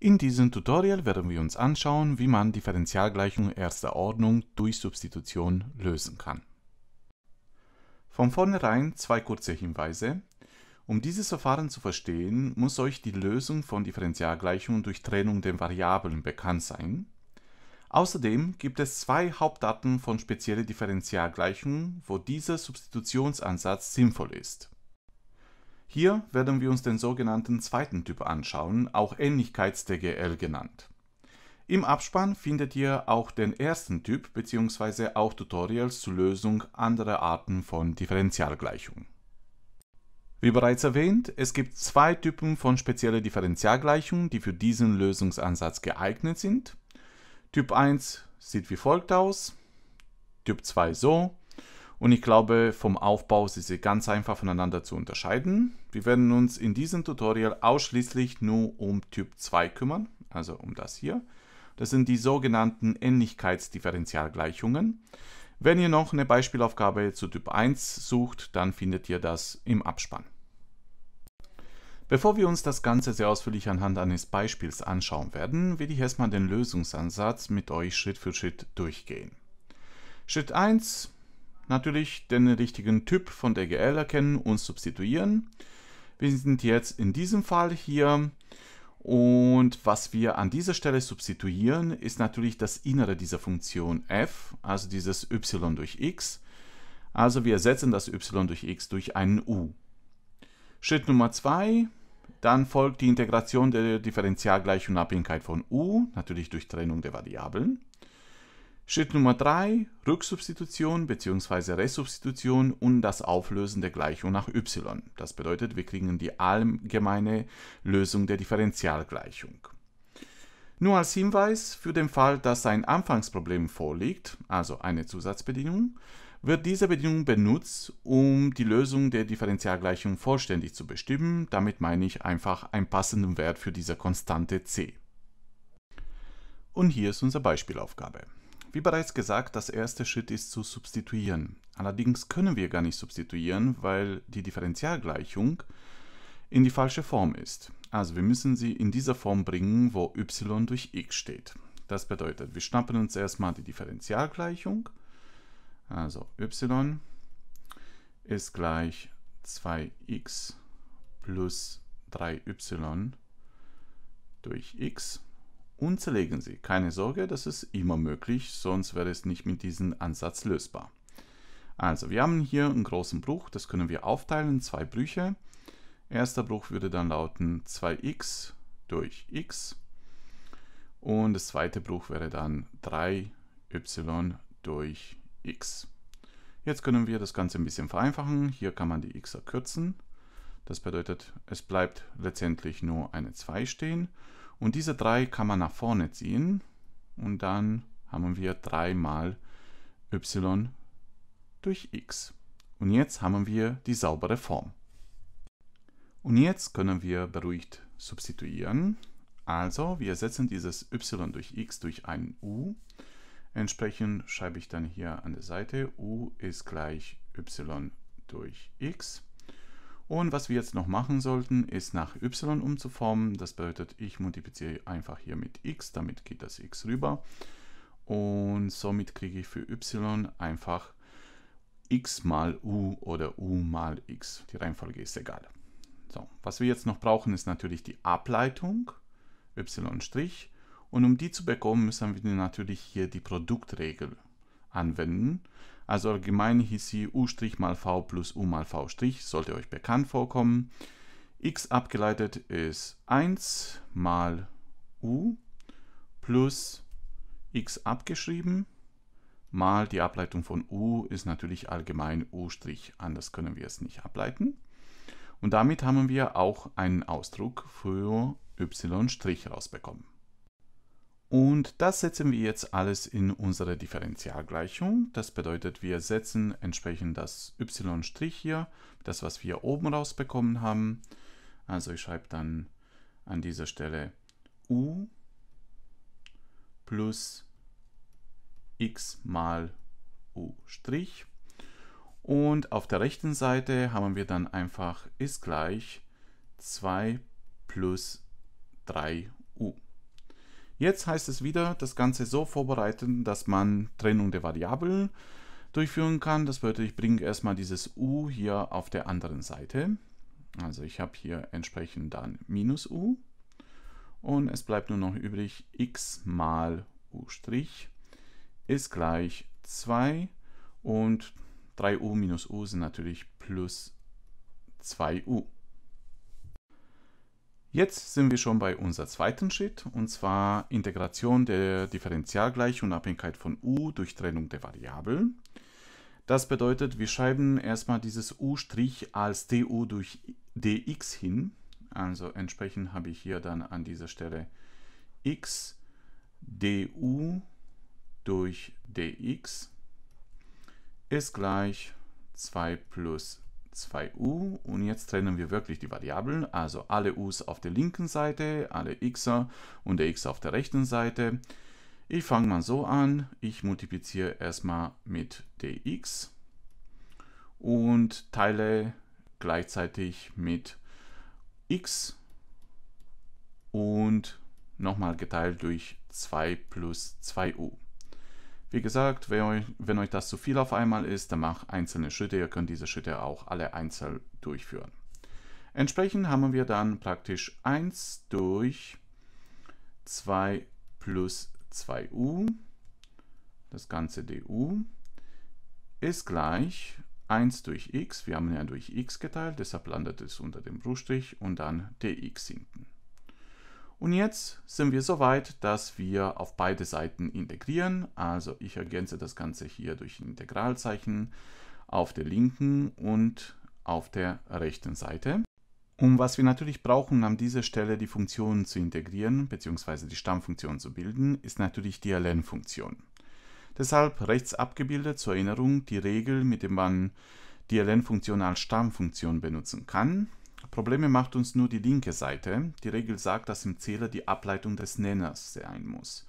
In diesem Tutorial werden wir uns anschauen, wie man Differentialgleichungen erster Ordnung durch Substitution lösen kann. Von vornherein zwei kurze Hinweise. Um dieses Verfahren zu verstehen, muss euch die Lösung von Differentialgleichungen durch Trennung der Variablen bekannt sein. Außerdem gibt es zwei Hauptarten von speziellen Differentialgleichungen, wo dieser Substitutionsansatz sinnvoll ist. Hier werden wir uns den sogenannten zweiten Typ anschauen, auch Ähnlichkeits-TGL genannt. Im Abspann findet ihr auch den ersten Typ bzw. auch Tutorials zur Lösung anderer Arten von Differentialgleichungen. Wie bereits erwähnt, es gibt zwei Typen von speziellen Differentialgleichungen, die für diesen Lösungsansatz geeignet sind. Typ 1 sieht wie folgt aus, Typ 2 so und ich glaube, vom Aufbau sind sie ganz einfach voneinander zu unterscheiden. Wir werden uns in diesem Tutorial ausschließlich nur um Typ 2 kümmern, also um das hier. Das sind die sogenannten Ähnlichkeitsdifferenzialgleichungen. Wenn ihr noch eine Beispielaufgabe zu Typ 1 sucht, dann findet ihr das im Abspann. Bevor wir uns das Ganze sehr ausführlich anhand eines Beispiels anschauen werden, will ich erstmal den Lösungsansatz mit euch Schritt für Schritt durchgehen. Schritt 1, natürlich den richtigen Typ von DGL erkennen und substituieren. Wir sind jetzt in diesem Fall hier und was wir an dieser Stelle substituieren, ist natürlich das Innere dieser Funktion f, also dieses y durch x. Also wir ersetzen das y durch x durch einen u. Schritt Nummer 2, dann folgt die Integration der Differentialgleichung Abhängigkeit von u, natürlich durch Trennung der Variablen. Schritt Nummer 3, Rücksubstitution bzw. Resubstitution und das Auflösen der Gleichung nach y. Das bedeutet, wir kriegen die allgemeine Lösung der Differentialgleichung. Nur als Hinweis für den Fall, dass ein Anfangsproblem vorliegt, also eine Zusatzbedingung, wird diese Bedingung benutzt, um die Lösung der Differentialgleichung vollständig zu bestimmen. Damit meine ich einfach einen passenden Wert für diese Konstante c. Und hier ist unsere Beispielaufgabe. Wie bereits gesagt, das erste Schritt ist zu substituieren. Allerdings können wir gar nicht substituieren, weil die Differentialgleichung in die falsche Form ist. Also wir müssen sie in dieser Form bringen, wo y durch x steht. Das bedeutet, wir schnappen uns erstmal die Differentialgleichung. Also y ist gleich 2x plus 3y durch x und zerlegen sie. Keine Sorge, das ist immer möglich, sonst wäre es nicht mit diesem Ansatz lösbar. Also, wir haben hier einen großen Bruch, das können wir aufteilen in zwei Brüche. Erster Bruch würde dann lauten 2x durch x und das zweite Bruch wäre dann 3y durch x. Jetzt können wir das Ganze ein bisschen vereinfachen. Hier kann man die x erkürzen. Das bedeutet, es bleibt letztendlich nur eine 2 stehen und diese 3 kann man nach vorne ziehen und dann haben wir 3 mal y durch x. Und jetzt haben wir die saubere Form. Und jetzt können wir beruhigt substituieren. Also wir ersetzen dieses y durch x durch ein u. Entsprechend schreibe ich dann hier an der Seite u ist gleich y durch x. Und was wir jetzt noch machen sollten, ist nach y umzuformen. Das bedeutet, ich multipliziere einfach hier mit x, damit geht das x rüber. Und somit kriege ich für y einfach x mal u oder u mal x. Die Reihenfolge ist egal. So, was wir jetzt noch brauchen, ist natürlich die Ableitung, y'. Und um die zu bekommen, müssen wir natürlich hier die Produktregel anwenden. Also allgemein hieß sie u' mal v plus u mal v', sollte euch bekannt vorkommen. x abgeleitet ist 1 mal u plus x abgeschrieben mal die Ableitung von u ist natürlich allgemein u', anders können wir es nicht ableiten. Und damit haben wir auch einen Ausdruck für y' rausbekommen. Und das setzen wir jetzt alles in unsere Differentialgleichung. Das bedeutet, wir setzen entsprechend das y' hier, das was wir oben rausbekommen haben. Also ich schreibe dann an dieser Stelle u plus x mal u'. Und auf der rechten Seite haben wir dann einfach ist gleich 2 plus 3u. Jetzt heißt es wieder, das Ganze so vorbereiten, dass man Trennung der Variablen durchführen kann. Das bedeutet, ich bringe erstmal dieses u hier auf der anderen Seite. Also ich habe hier entsprechend dann minus u und es bleibt nur noch übrig x mal u' ist gleich 2 und 3u minus u sind natürlich plus 2u. Jetzt sind wir schon bei unserem zweiten Schritt, und zwar Integration der Differentialgleichung Abhängigkeit von u durch Trennung der Variablen. Das bedeutet, wir schreiben erstmal dieses u' als du durch dx hin. Also entsprechend habe ich hier dann an dieser Stelle x du durch dx ist gleich 2 plus 2u und jetzt trennen wir wirklich die Variablen, also alle u's auf der linken Seite, alle x'er und der x auf der rechten Seite. Ich fange mal so an, ich multipliziere erstmal mit dx und teile gleichzeitig mit x und nochmal geteilt durch 2 plus 2u. Wie gesagt, wenn euch, wenn euch das zu viel auf einmal ist, dann macht einzelne Schritte. Ihr könnt diese Schritte auch alle einzeln durchführen. Entsprechend haben wir dann praktisch 1 durch 2 plus 2u, das ganze du, ist gleich 1 durch x, wir haben ja durch x geteilt, deshalb landet es unter dem Bruchstrich und dann dx hinten. Und jetzt sind wir soweit, dass wir auf beide Seiten integrieren. Also ich ergänze das Ganze hier durch ein Integralzeichen auf der linken und auf der rechten Seite. Und was wir natürlich brauchen, an dieser Stelle die Funktionen zu integrieren bzw. die Stammfunktion zu bilden, ist natürlich die ln-Funktion. Deshalb rechts abgebildet zur Erinnerung die Regel, mit der man die ln-Funktion als Stammfunktion benutzen kann. Probleme macht uns nur die linke Seite. Die Regel sagt, dass im Zähler die Ableitung des Nenners sein muss.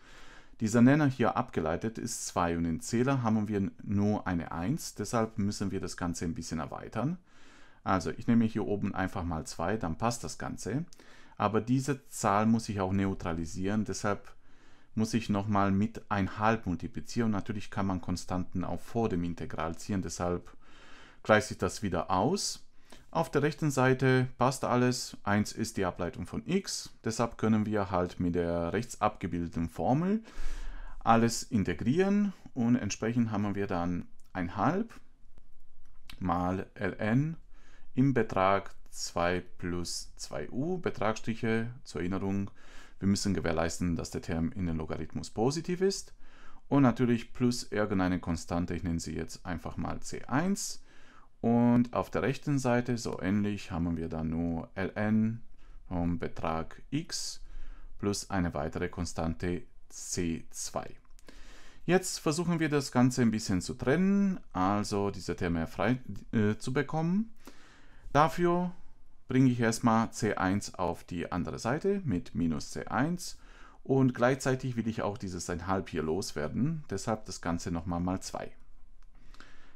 Dieser Nenner hier abgeleitet ist 2 und im Zähler haben wir nur eine 1, deshalb müssen wir das Ganze ein bisschen erweitern. Also ich nehme hier oben einfach mal 2, dann passt das Ganze. Aber diese Zahl muss ich auch neutralisieren, deshalb muss ich nochmal mit 1,5 multiplizieren. Natürlich kann man Konstanten auch vor dem Integral ziehen, deshalb gleicht sich das wieder aus. Auf der rechten Seite passt alles, 1 ist die Ableitung von x, deshalb können wir halt mit der rechts abgebildeten Formel alles integrieren und entsprechend haben wir dann 1 1,5 mal ln im Betrag 2 plus 2u, Betragsstriche zur Erinnerung, wir müssen gewährleisten, dass der Term in den Logarithmus positiv ist und natürlich plus irgendeine Konstante, ich nenne sie jetzt einfach mal c1 und auf der rechten Seite, so ähnlich, haben wir dann nur ln vom Betrag x plus eine weitere Konstante c2. Jetzt versuchen wir das Ganze ein bisschen zu trennen, also diese Terme frei äh, zu bekommen. Dafür bringe ich erstmal c1 auf die andere Seite mit minus c1 und gleichzeitig will ich auch dieses 1,5 hier loswerden, deshalb das Ganze nochmal mal 2.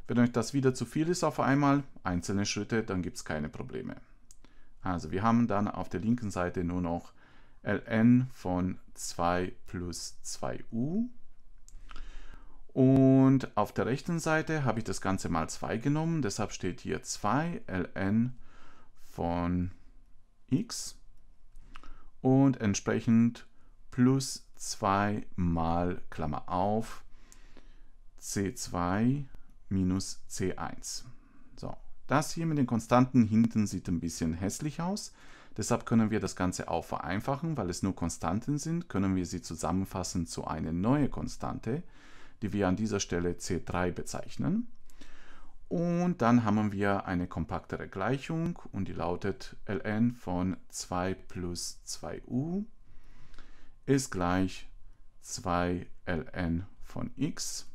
Wenn euch das wieder zu viel ist auf einmal, einzelne Schritte, dann gibt es keine Probleme. Also wir haben dann auf der linken Seite nur noch ln von 2 plus 2u. Und auf der rechten Seite habe ich das Ganze mal 2 genommen, deshalb steht hier 2 ln von x und entsprechend plus 2 mal Klammer auf c2 minus C1. So, das hier mit den Konstanten hinten sieht ein bisschen hässlich aus. Deshalb können wir das Ganze auch vereinfachen, weil es nur Konstanten sind, können wir sie zusammenfassen zu einer neuen Konstante, die wir an dieser Stelle C3 bezeichnen. Und dann haben wir eine kompaktere Gleichung und die lautet ln von 2 plus 2u ist gleich 2 ln von x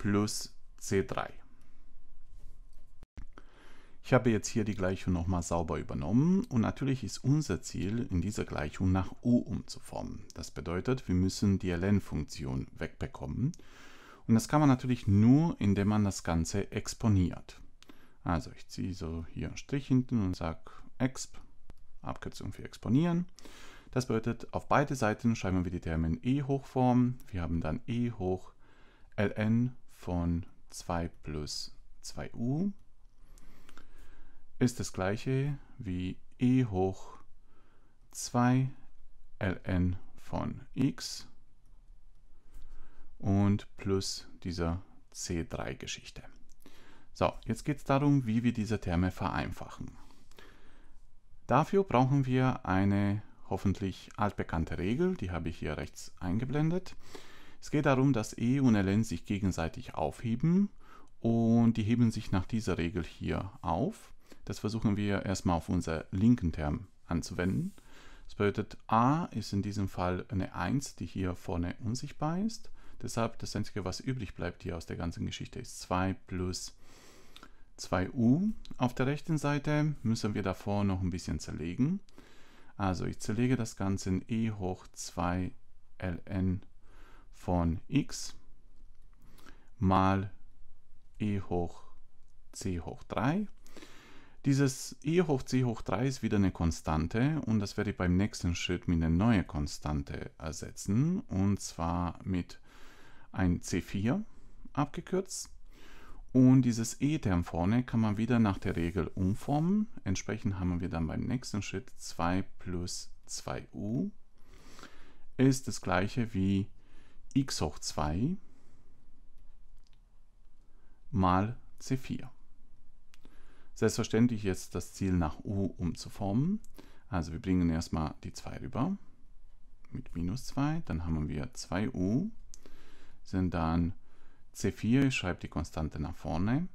plus C3. Ich habe jetzt hier die Gleichung nochmal sauber übernommen und natürlich ist unser Ziel, in dieser Gleichung nach U umzuformen. Das bedeutet, wir müssen die ln-Funktion wegbekommen und das kann man natürlich nur, indem man das Ganze exponiert. Also ich ziehe so hier einen Strich hinten und sage exp, Abkürzung für exponieren. Das bedeutet, auf beide Seiten schreiben wir die Terme in e hochform. Wir haben dann e hoch ln von 2 plus 2u ist das gleiche wie e hoch 2 ln von x und plus dieser C3-Geschichte. So, jetzt geht es darum, wie wir diese Terme vereinfachen. Dafür brauchen wir eine hoffentlich altbekannte Regel, die habe ich hier rechts eingeblendet. Es geht darum, dass E und Ln sich gegenseitig aufheben und die heben sich nach dieser Regel hier auf. Das versuchen wir erstmal auf unseren linken Term anzuwenden. Das bedeutet, a ist in diesem Fall eine 1, die hier vorne unsichtbar ist. Deshalb das Einzige, was übrig bleibt hier aus der ganzen Geschichte, ist 2 plus 2u. Auf der rechten Seite müssen wir davor noch ein bisschen zerlegen. Also ich zerlege das Ganze in e hoch 2 ln von x mal e hoch c hoch 3. Dieses e hoch c hoch 3 ist wieder eine Konstante und das werde ich beim nächsten Schritt mit einer neuen Konstante ersetzen und zwar mit ein c4 abgekürzt. Und dieses E-Term vorne kann man wieder nach der Regel umformen. Entsprechend haben wir dann beim nächsten Schritt 2 plus 2u ist das gleiche wie x hoch 2 mal c4. Selbstverständlich jetzt das Ziel nach u umzuformen. Also wir bringen erstmal die 2 rüber mit minus 2. Dann haben wir 2u, sind dann c4, ich schreibe die Konstante nach vorne,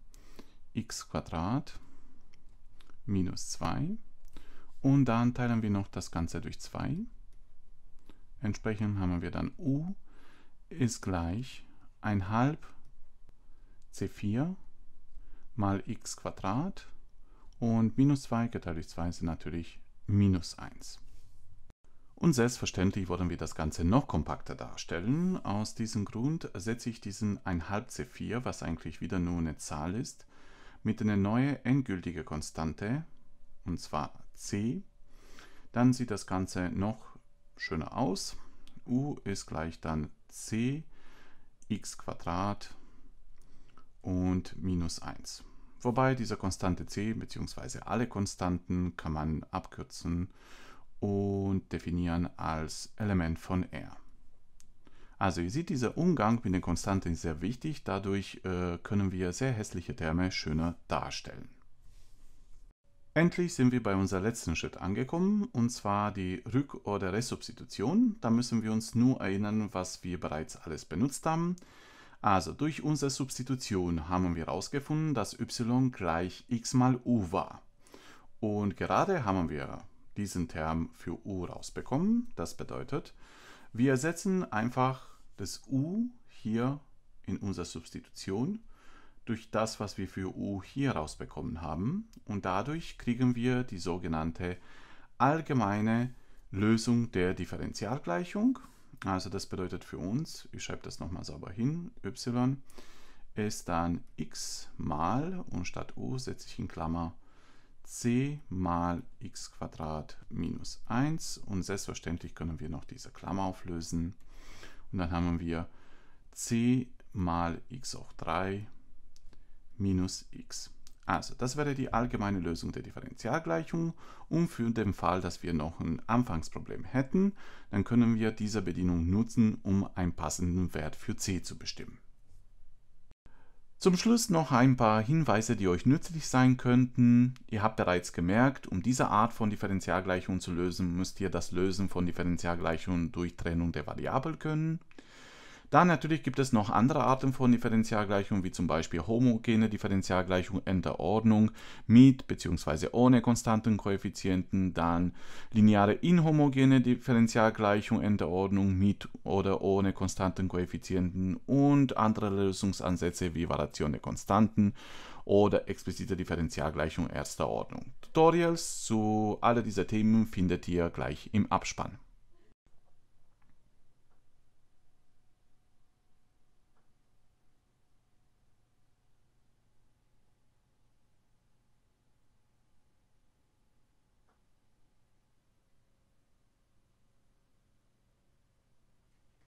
x minus 2. Und dann teilen wir noch das Ganze durch 2. Entsprechend haben wir dann u ist gleich ein halb c4 mal x Quadrat und minus 2 geteilt durch 2 sind natürlich minus 1. Und selbstverständlich wollen wir das Ganze noch kompakter darstellen. Aus diesem Grund setze ich diesen 1,5 C4, was eigentlich wieder nur eine Zahl ist, mit einer neuen endgültigen Konstante, und zwar C. Dann sieht das Ganze noch schöner aus. U ist gleich dann c x und minus 1. Wobei dieser konstante c bzw. alle Konstanten kann man abkürzen und definieren als Element von R. Also ihr seht, dieser Umgang mit den Konstanten ist sehr wichtig, dadurch äh, können wir sehr hässliche Terme schöner darstellen. Endlich sind wir bei unserem letzten Schritt angekommen, und zwar die Rück- oder Resubstitution. Da müssen wir uns nur erinnern, was wir bereits alles benutzt haben. Also durch unsere Substitution haben wir herausgefunden, dass y gleich x mal u war. Und gerade haben wir diesen Term für u rausbekommen. Das bedeutet, wir ersetzen einfach das u hier in unserer Substitution durch das, was wir für u hier rausbekommen haben. Und dadurch kriegen wir die sogenannte allgemeine Lösung der Differentialgleichung. Also das bedeutet für uns, ich schreibe das nochmal sauber hin, y ist dann x mal, und statt u setze ich in Klammer c mal x minus 1. Und selbstverständlich können wir noch diese Klammer auflösen. Und dann haben wir c mal x hoch 3 minus x. Also, das wäre die allgemeine Lösung der Differentialgleichung. Und für den Fall, dass wir noch ein Anfangsproblem hätten, dann können wir diese Bedienung nutzen, um einen passenden Wert für c zu bestimmen. Zum Schluss noch ein paar Hinweise, die euch nützlich sein könnten. Ihr habt bereits gemerkt, um diese Art von Differentialgleichung zu lösen, müsst ihr das Lösen von Differentialgleichungen durch Trennung der Variablen können. Dann natürlich gibt es noch andere Arten von Differentialgleichungen, wie zum Beispiel homogene Differentialgleichung in der Ordnung mit bzw. ohne konstanten Koeffizienten, dann lineare inhomogene Differentialgleichung in der Ordnung mit oder ohne konstanten Koeffizienten und andere Lösungsansätze wie Variation der Konstanten oder explizite Differentialgleichung erster Ordnung. Tutorials zu all diesen Themen findet ihr gleich im Abspann.